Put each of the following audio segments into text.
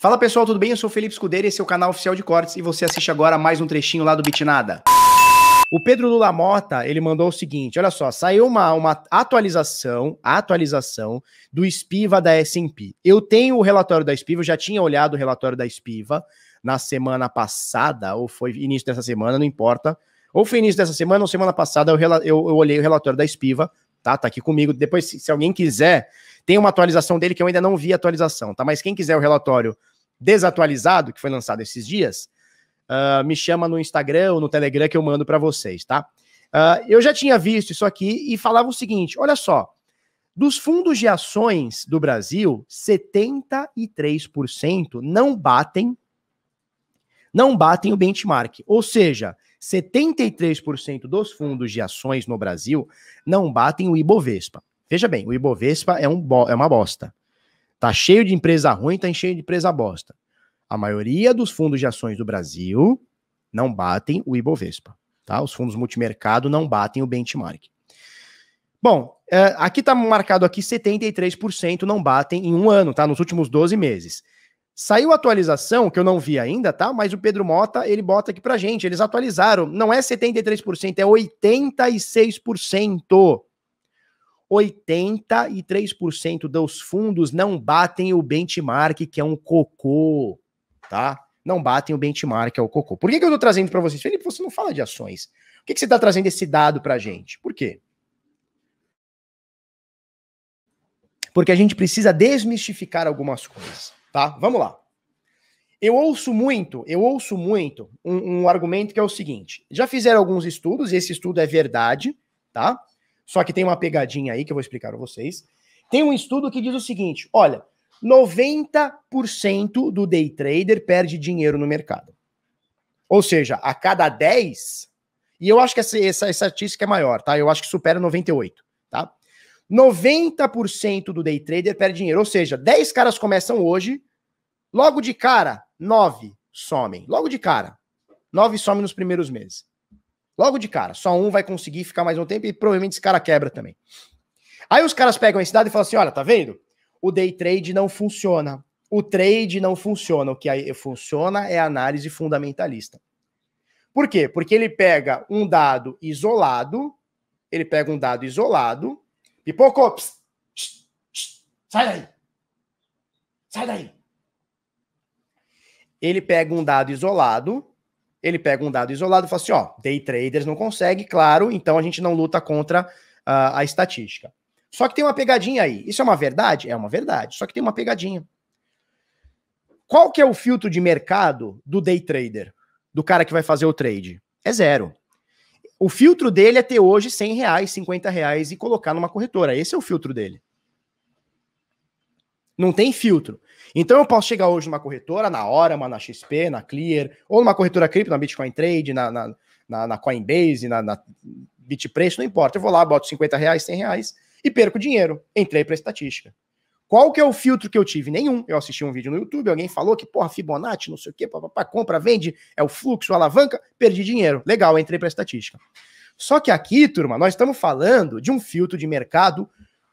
Fala pessoal, tudo bem? Eu sou o Felipe e esse é o canal oficial de cortes e você assiste agora mais um trechinho lá do Bitnada. O Pedro Lula Mota, ele mandou o seguinte, olha só, saiu uma, uma atualização, atualização do Espiva da S&P. Eu tenho o relatório da Espiva, eu já tinha olhado o relatório da Espiva na semana passada, ou foi início dessa semana, não importa. Ou foi início dessa semana ou semana passada, eu, eu, eu olhei o relatório da Espiva, tá? Tá aqui comigo. Depois, se, se alguém quiser, tem uma atualização dele que eu ainda não vi a atualização, tá? Mas quem quiser o relatório desatualizado, que foi lançado esses dias, uh, me chama no Instagram ou no Telegram que eu mando para vocês, tá? Uh, eu já tinha visto isso aqui e falava o seguinte: olha só, dos fundos de ações do Brasil, 73% não batem, não batem o benchmark. Ou seja, 73% dos fundos de ações no Brasil não batem o Ibovespa. Veja bem, o Ibovespa é, um, é uma bosta. Tá cheio de empresa ruim, tá cheio de empresa bosta. A maioria dos fundos de ações do Brasil não batem o Ibovespa, tá? Os fundos multimercado não batem o benchmark. Bom, é, aqui tá marcado aqui 73% não batem em um ano, tá? Nos últimos 12 meses. Saiu a atualização, que eu não vi ainda, tá? Mas o Pedro Mota, ele bota aqui pra gente, eles atualizaram. Não é 73%, é 86%. 83% dos fundos não batem o benchmark, que é um cocô, tá? Não batem o benchmark, que é o cocô. Por que, que eu estou trazendo para vocês? Felipe, você não fala de ações. Por que, que você está trazendo esse dado para a gente? Por quê? Porque a gente precisa desmistificar algumas coisas, tá? Vamos lá. Eu ouço muito, eu ouço muito um, um argumento que é o seguinte: já fizeram alguns estudos, e esse estudo é verdade, tá? Só que tem uma pegadinha aí que eu vou explicar para vocês. Tem um estudo que diz o seguinte: olha, 90% do day trader perde dinheiro no mercado. Ou seja, a cada 10, e eu acho que essa, essa, essa estatística é maior, tá? Eu acho que supera 98, tá? 90% do day trader perde dinheiro. Ou seja, 10 caras começam hoje, logo de cara, 9 somem. Logo de cara, 9 somem nos primeiros meses. Logo de cara, só um vai conseguir ficar mais um tempo e provavelmente esse cara quebra também. Aí os caras pegam esse dado e falam assim: olha, tá vendo? O day trade não funciona. O trade não funciona. O que funciona é a análise fundamentalista. Por quê? Porque ele pega um dado isolado, ele pega um dado isolado, pipocou, pss, pss, pss, sai daí, sai daí. Ele pega um dado isolado, ele pega um dado isolado e fala assim: ó, day traders não consegue, claro, então a gente não luta contra uh, a estatística. Só que tem uma pegadinha aí. Isso é uma verdade? É uma verdade. Só que tem uma pegadinha. Qual que é o filtro de mercado do day trader? Do cara que vai fazer o trade? É zero. O filtro dele é ter hoje 100 reais, 50 reais e colocar numa corretora. Esse é o filtro dele. Não tem filtro. Então eu posso chegar hoje numa corretora, na Orama, na XP, na Clear, ou numa corretora cripto, na Bitcoin Trade, na, na, na, na Coinbase, na, na Bitpreço, não importa. Eu vou lá, boto 50 reais, 100 reais e perco dinheiro. Entrei para estatística. Qual que é o filtro que eu tive? Nenhum. Eu assisti um vídeo no YouTube, alguém falou que, porra, Fibonacci, não sei o quê, papapá, compra, vende, é o fluxo, a alavanca, perdi dinheiro. Legal, entrei para estatística. Só que aqui, turma, nós estamos falando de um filtro de mercado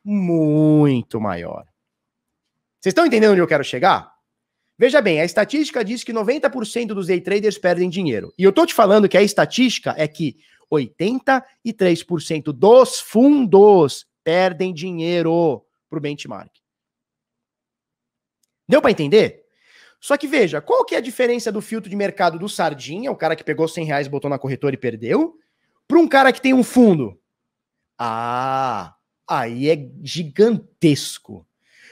muito maior. Vocês estão entendendo onde eu quero chegar? Veja bem, a estatística diz que 90% dos day traders perdem dinheiro. E eu estou te falando que a estatística é que 83% dos fundos perdem dinheiro para o benchmark. Deu para entender? Só que veja, qual que é a diferença do filtro de mercado do Sardinha, o cara que pegou 100 reais, botou na corretora e perdeu, para um cara que tem um fundo? Ah, aí é gigantesco.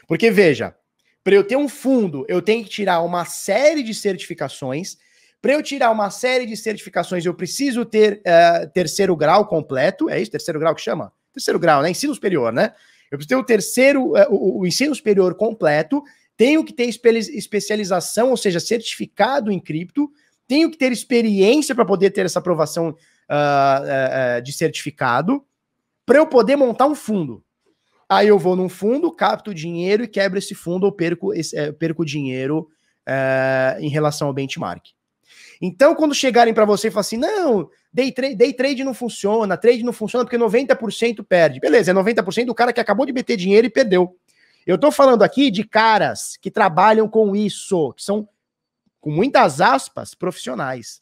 Porque veja, para eu ter um fundo, eu tenho que tirar uma série de certificações. Para eu tirar uma série de certificações, eu preciso ter uh, terceiro grau completo. É isso? Terceiro grau que chama? Terceiro grau, né? Ensino superior, né? Eu preciso ter o terceiro, uh, o, o ensino superior completo. Tenho que ter espe especialização, ou seja, certificado em cripto. Tenho que ter experiência para poder ter essa aprovação uh, de certificado. Para eu poder montar um fundo. Aí eu vou num fundo, capto o dinheiro e quebro esse fundo ou perco, esse, é, perco dinheiro é, em relação ao benchmark. Então, quando chegarem para você e falar assim, não, day, tra day trade não funciona, trade não funciona porque 90% perde. Beleza, é 90% do cara que acabou de meter dinheiro e perdeu. Eu estou falando aqui de caras que trabalham com isso, que são, com muitas aspas, profissionais.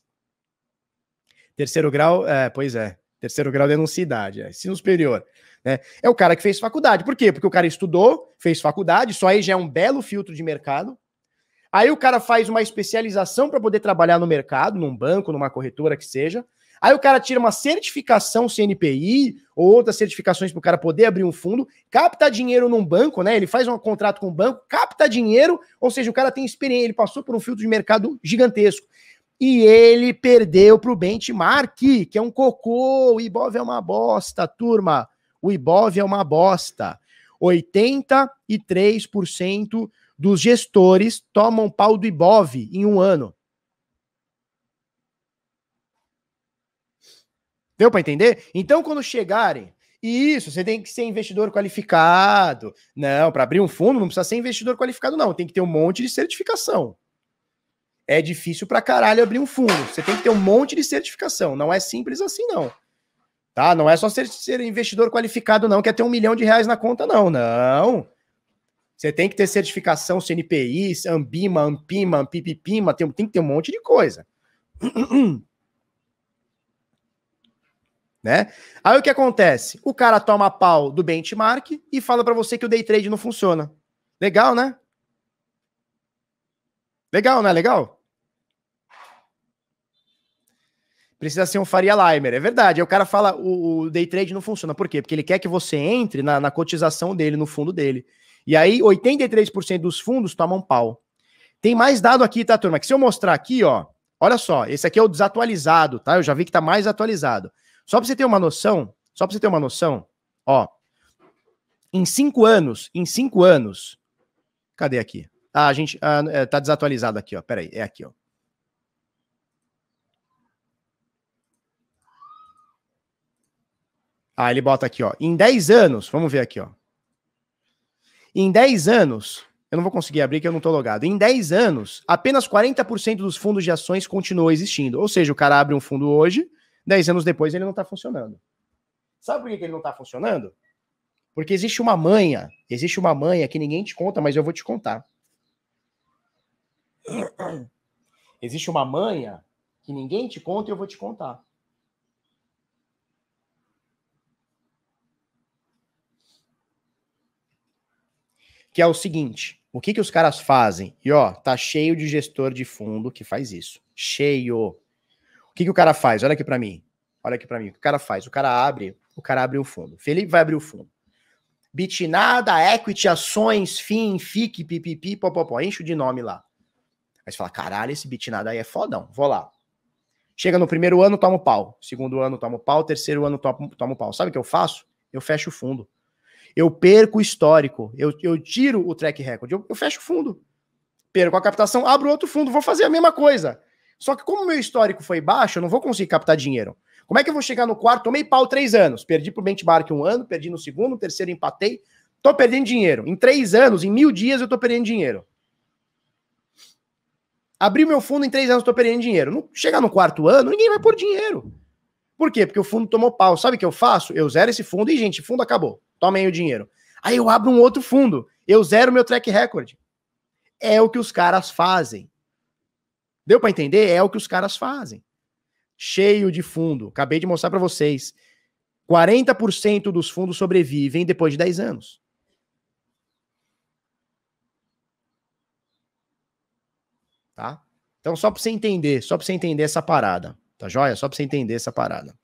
Terceiro grau, é, pois é. Terceiro grau de enunciidade, é ensino superior. Né? É o cara que fez faculdade. Por quê? Porque o cara estudou, fez faculdade, só aí já é um belo filtro de mercado. Aí o cara faz uma especialização para poder trabalhar no mercado, num banco, numa corretora que seja. Aí o cara tira uma certificação CNPI ou outras certificações para o cara poder abrir um fundo, capta dinheiro num banco, né? Ele faz um contrato com o banco, capta dinheiro, ou seja, o cara tem experiência, ele passou por um filtro de mercado gigantesco. E ele perdeu para o benchmark, que é um cocô. O Ibov é uma bosta, turma. O Ibov é uma bosta. 83% dos gestores tomam pau do Ibov em um ano. Deu para entender? Então, quando chegarem, e isso, você tem que ser investidor qualificado. Não, para abrir um fundo não precisa ser investidor qualificado, não. Tem que ter um monte de certificação é difícil pra caralho abrir um fundo. Você tem que ter um monte de certificação. Não é simples assim, não. Tá? Não é só ser, ser investidor qualificado, não, quer é ter um milhão de reais na conta, não. Não. Você tem que ter certificação CNPI, Ambima, Ampima, Ampipipima, tem, tem que ter um monte de coisa. né? Aí o que acontece? O cara toma pau do benchmark e fala para você que o day trade não funciona. Legal, né? Legal, né? Legal? precisa ser um Faria Limer. É verdade. Aí o cara fala, o, o, day trade não funciona. Por quê? Porque ele quer que você entre na, na cotização dele, no fundo dele. E aí, 83% dos fundos tomam pau. Tem mais dado aqui, tá, turma? Que se eu mostrar aqui, ó, olha só, esse aqui é o desatualizado, tá? Eu já vi que tá mais atualizado. Só pra você ter uma noção, só pra você ter uma noção, ó. Em cinco anos, em cinco anos. Cadê aqui? Ah, a gente. Ah, é, tá desatualizado aqui, ó. Peraí, é aqui, ó. Ah, ele bota aqui, ó. Em 10 anos, vamos ver aqui, ó. Em 10 anos, eu não vou conseguir abrir que eu não estou logado. Em 10 anos, apenas 40% dos fundos de ações continuam existindo. Ou seja, o cara abre um fundo hoje, 10 anos depois ele não está funcionando. Sabe por que ele não está funcionando? Porque existe uma manha, existe uma manha que ninguém te conta, mas eu vou te contar. Existe uma manha que ninguém te conta e eu vou te contar. que é o seguinte: o que, que os caras fazem? E ó, tá cheio de gestor de fundo que faz isso. Cheio. O que, que o cara faz? Olha aqui para mim. Olha aqui para mim. O que o cara faz? O cara abre, o cara abre o fundo. Felipe vai abrir o fundo. Bitnada, equity, ações, fim, FIC, pipipi, popopó. Enche de nome lá. Aí você fala: caralho, esse bitnada aí é fodão. Vou lá. Chega no primeiro ano, toma o pau. Segundo ano, toma o pau. Terceiro ano, toma o pau. Sabe o que eu faço? Eu fecho o fundo. Eu perco o histórico, eu, eu tiro o track record, eu, eu fecho o fundo. Perco a captação, abro outro fundo, vou fazer a mesma coisa. Só que como meu histórico foi baixo, eu não vou conseguir captar dinheiro. Como é que eu vou chegar no quarto? Tomei pau três anos, perdi pro benchmark um ano, perdi no segundo, no terceiro empatei. Tô perdendo dinheiro. Em três anos, em mil dias, eu tô perdendo dinheiro. Abri meu fundo em três anos, tô perdendo dinheiro. Não, chegar no quarto ano, ninguém vai pôr dinheiro. Por quê? Porque o fundo tomou pau. Sabe o que eu faço? Eu zero esse fundo e, gente, fundo acabou tomem o dinheiro. Aí eu abro um outro fundo, eu zero meu track record. É o que os caras fazem. Deu para entender? É o que os caras fazem. Cheio de fundo. Acabei de mostrar para vocês. 40% dos fundos sobrevivem depois de 10 anos. Tá? Então, só para você entender, só para você entender essa parada, tá joia? Só para você entender essa parada.